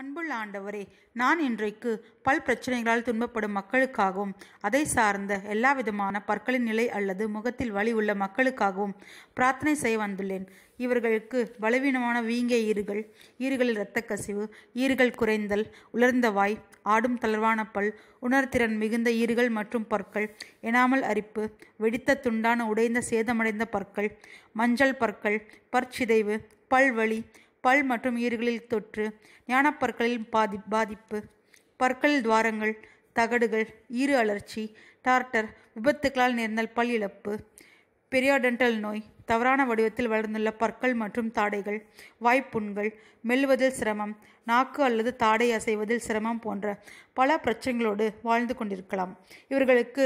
அன்புள்ள ஆண்டவரே நான் இன்றைக்கு பல் பிரச்சனைகளால் துன்பப்படும் மக்களுக்காகவும் அதை சார்ந்த எல்லா விதமான பற்களின் நிலை அல்லது முகத்தில் வலி உள்ள மக்களுக்காகவும் பிரார்த்தனை செய்ய வந்துள்ளேன் இவர்களுக்கு பலவீனமான வீங்கிய ஈறுகள் ஈறுகளில் இரத்த கசிவு ஈறுகள் குறைந்தல் உலர்ந்த வாய் ஆடும் தளர்வான பல் உணர்திறன் மிகுந்த ஈறுகள் மற்றும் பற்கள் எனாமல் அரிப்பு வெடித்த துண்டான உடைந்த சேதமடைந்த பற்கள் மஞ்சள் பற்கள் பற்சிதைவு பல்வழி பல் மற்றும் ஈறுகளில் தொற்று ஞானப்பற்களில் பாதி பாதிப்பு பற்கள் துவாரங்கள் தகடுகள் ஈறு அலர்ச்சி டார்டர் விபத்துக்களால் நேர்ந்த பல் இழப்பு பெரியாடென்டல் நோய் தவறான வடிவத்தில் வளர்ந்துள்ள பற்கள் மற்றும் தாடைகள் வாய்ப்புண்கள் மெல்லுவதில் சிரமம் நாக்கு அல்லது தாடை அசைவதில் சிரமம் போன்ற பல பிரச்சனைகளோடு வாழ்ந்து கொண்டிருக்கலாம் இவர்களுக்கு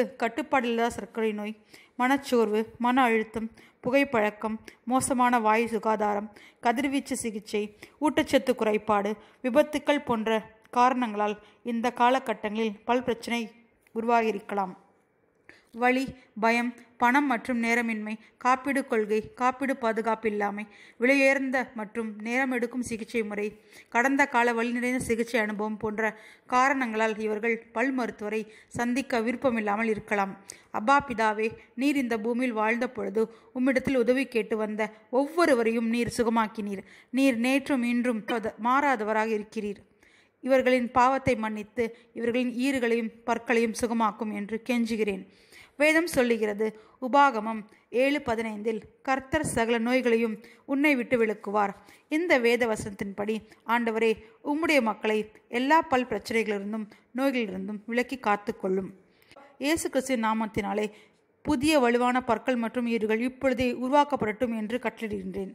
இல்லாத சர்க்கரை நோய் மனச்சோர்வு மன அழுத்தம் புகைப்பழக்கம் மோசமான வாயு சுகாதாரம் கதிர்வீச்சு சிகிச்சை ஊட்டச்சத்து குறைபாடு விபத்துக்கள் போன்ற காரணங்களால் இந்த காலகட்டங்களில் பல் பிரச்சனை உருவாகியிருக்கலாம் வழி பயம் பணம் மற்றும் நேரமின்மை காப்பீடு கொள்கை காப்பீடு பாதுகாப்பில்லாமை விலையுயர்ந்த மற்றும் நேரம் எடுக்கும் சிகிச்சை முறை கடந்த கால வழி நிறைந்த சிகிச்சை அனுபவம் போன்ற காரணங்களால் இவர்கள் பல் மருத்துவரை சந்திக்க விருப்பமில்லாமல் இருக்கலாம் அப்பா பிதாவே நீர் இந்த பூமியில் வாழ்ந்த பொழுது உம்மிடத்தில் உதவி கேட்டு வந்த ஒவ்வொருவரையும் நீர் சுகமாக்கினீர் நீர் நேற்றும் இன்றும் மாறாதவராக இருக்கிறீர் இவர்களின் பாவத்தை மன்னித்து இவர்களின் ஈறுகளையும் பற்களையும் சுகமாக்கும் என்று கெஞ்சுகிறேன் வேதம் சொல்லுகிறது உபாகமம் ஏழு பதினைந்தில் கர்த்தர் சகல நோய்களையும் உன்னை விட்டு விளக்குவார் இந்த வேத வசனத்தின்படி ஆண்டவரே உம்முடைய மக்களை எல்லா பல் பிரச்சனைகளிலிருந்தும் நோய்களிலிருந்தும் விலக்கி காத்துக்கொள்ளும் இயேசு கிறிஸ்து நாமத்தினாலே புதிய வலுவான பற்கள் மற்றும் ஈறுகள் இப்பொழுதே உருவாக்கப்படட்டும் என்று கட்டளிடுகின்றேன்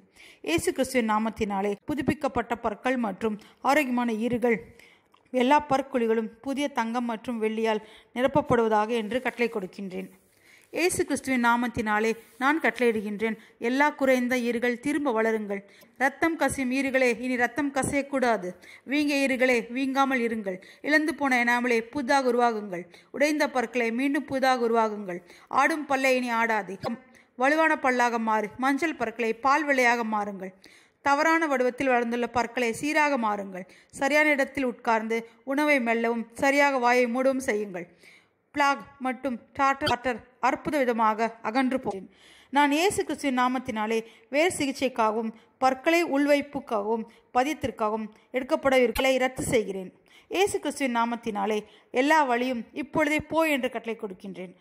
இயேசு கிறிஸ்துவின் நாமத்தினாலே புதுப்பிக்கப்பட்ட பற்கள் மற்றும் ஆரோக்கியமான ஈறுகள் எல்லா பற்குழிகளும் புதிய தங்கம் மற்றும் வெள்ளியால் நிரப்பப்படுவதாக என்று கட்டளை கொடுக்கின்றேன் இயேசு கிறிஸ்துவின் நாமத்தினாலே நான் கட்டளையிடுகின்றேன் எல்லா குறைந்த ஈறுகள் திரும்ப வளருங்கள் ரத்தம் கசியும் ஈறுகளே இனி ரத்தம் கசையக்கூடாது வீங்க ஈறுகளே வீங்காமல் இருங்கள் இழந்து போன எனாமலே புதாக உருவாகுங்கள் உடைந்த பற்களை மீண்டும் புதாக உருவாகுங்கள் ஆடும் பல்லை இனி ஆடாதே வலுவான பல்லாக மாறு மஞ்சள் பற்களை பால் விலையாக மாறுங்கள் தவறான வடிவத்தில் வளர்ந்துள்ள பற்களை சீராக மாறுங்கள் சரியான இடத்தில் உட்கார்ந்து உணவை மெல்லவும் சரியாக வாயை மூடவும் செய்யுங்கள் பிளாக் மற்றும் டாட்டர் டாட்டர் அற்புத விதமாக அகன்று போகிறேன் நான் இயேசு கிறிஸ்துவின் நாமத்தினாலே வேர் சிகிச்சைக்காகவும் பற்களை உள்வைப்புக்காகவும் பதியத்திற்காகவும் எடுக்கப்பட இருக்களை ரத்து செய்கிறேன் இயேசு கிறிஸ்துவின் நாமத்தினாலே எல்லா வழியும் இப்பொழுதே போய் என்று கட்டளை கொடுக்கின்றேன்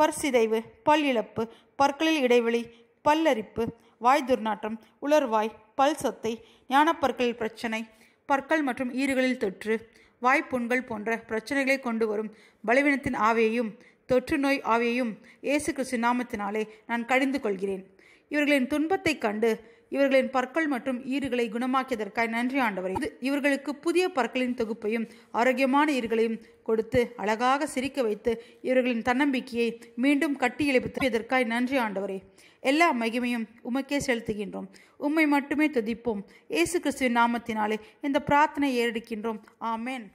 பற்சிதைவு பல் இழப்பு பற்களில் இடைவெளி பல்லரிப்பு வாய் துர்நாற்றம் உலர்வாய் பல் சொத்தை ஞானப்பற்களில் பிரச்சனை பற்கள் மற்றும் ஈறுகளில் தொற்று வாய்ப்புண்கள் போன்ற பிரச்சனைகளை கொண்டு வரும் பலவீனத்தின் ஆவியையும் தொற்று நோய் ஆவியையும் இயேசு கிறிஸ்து நாமத்தினாலே நான் கடிந்து கொள்கிறேன் இவர்களின் துன்பத்தைக் கண்டு இவர்களின் பற்கள் மற்றும் ஈறுகளை குணமாக்கியதற்காய் நன்றி ஆண்டவர் இவர்களுக்கு புதிய பற்களின் தொகுப்பையும் ஆரோக்கியமான ஈர்களையும் கொடுத்து அழகாக சிரிக்க வைத்து இவர்களின் தன்னம்பிக்கையை மீண்டும் கட்டி எழுப்பியதற்காய் நன்றி ஆண்டவரே எல்லா மகிமையும் உமக்கே செலுத்துகின்றோம் உம்மை மட்டுமே துதிப்போம் இயேசு கிறிஸ்துவின் நாமத்தினாலே இந்த பிரார்த்தனை ஏறெடுக்கின்றோம் ஆமேன்